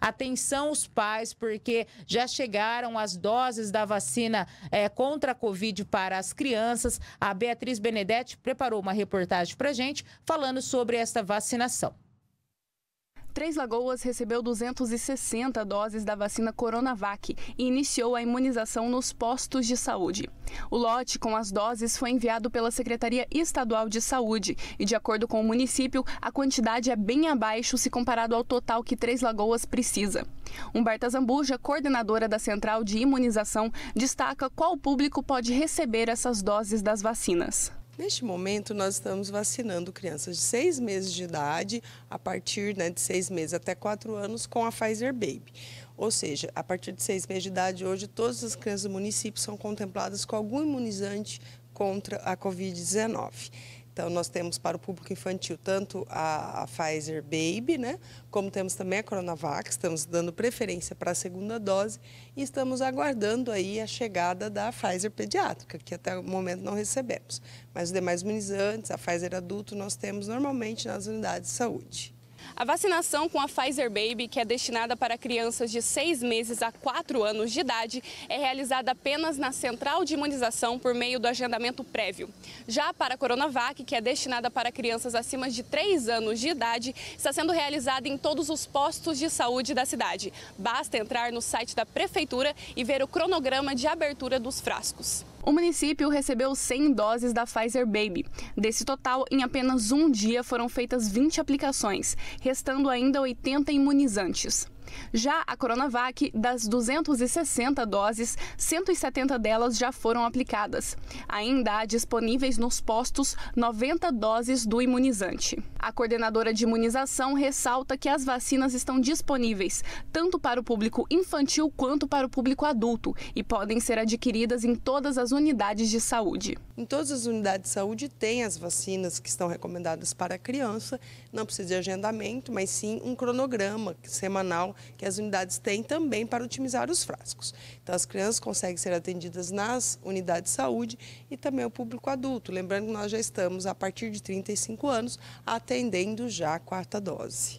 Atenção os pais, porque já chegaram as doses da vacina é, contra a Covid para as crianças. A Beatriz Benedetti preparou uma reportagem para gente falando sobre esta vacinação. Três Lagoas recebeu 260 doses da vacina Coronavac e iniciou a imunização nos postos de saúde. O lote com as doses foi enviado pela Secretaria Estadual de Saúde e, de acordo com o município, a quantidade é bem abaixo se comparado ao total que Três Lagoas precisa. Humberta Zambuja, coordenadora da Central de Imunização, destaca qual público pode receber essas doses das vacinas. Neste momento, nós estamos vacinando crianças de seis meses de idade, a partir né, de seis meses até quatro anos, com a Pfizer Baby. Ou seja, a partir de seis meses de idade, hoje, todas as crianças do município são contempladas com algum imunizante contra a Covid-19. Então, nós temos para o público infantil tanto a, a Pfizer Baby, né? Como temos também a Coronavac, estamos dando preferência para a segunda dose e estamos aguardando aí a chegada da Pfizer pediátrica, que até o momento não recebemos. Mas os demais imunizantes, a Pfizer adulto, nós temos normalmente nas unidades de saúde. A vacinação com a Pfizer Baby, que é destinada para crianças de 6 meses a 4 anos de idade, é realizada apenas na central de imunização por meio do agendamento prévio. Já para a Coronavac, que é destinada para crianças acima de 3 anos de idade, está sendo realizada em todos os postos de saúde da cidade. Basta entrar no site da Prefeitura e ver o cronograma de abertura dos frascos. O município recebeu 100 doses da Pfizer Baby. Desse total, em apenas um dia foram feitas 20 aplicações, restando ainda 80 imunizantes. Já a Coronavac, das 260 doses, 170 delas já foram aplicadas. Ainda há disponíveis nos postos 90 doses do imunizante. A coordenadora de imunização ressalta que as vacinas estão disponíveis tanto para o público infantil quanto para o público adulto e podem ser adquiridas em todas as unidades de saúde. Em todas as unidades de saúde tem as vacinas que estão recomendadas para a criança, não precisa de agendamento, mas sim um cronograma semanal que as unidades têm também para otimizar os frascos. Então as crianças conseguem ser atendidas nas unidades de saúde e também o público adulto. Lembrando que nós já estamos a partir de 35 anos até atendendo já a quarta dose.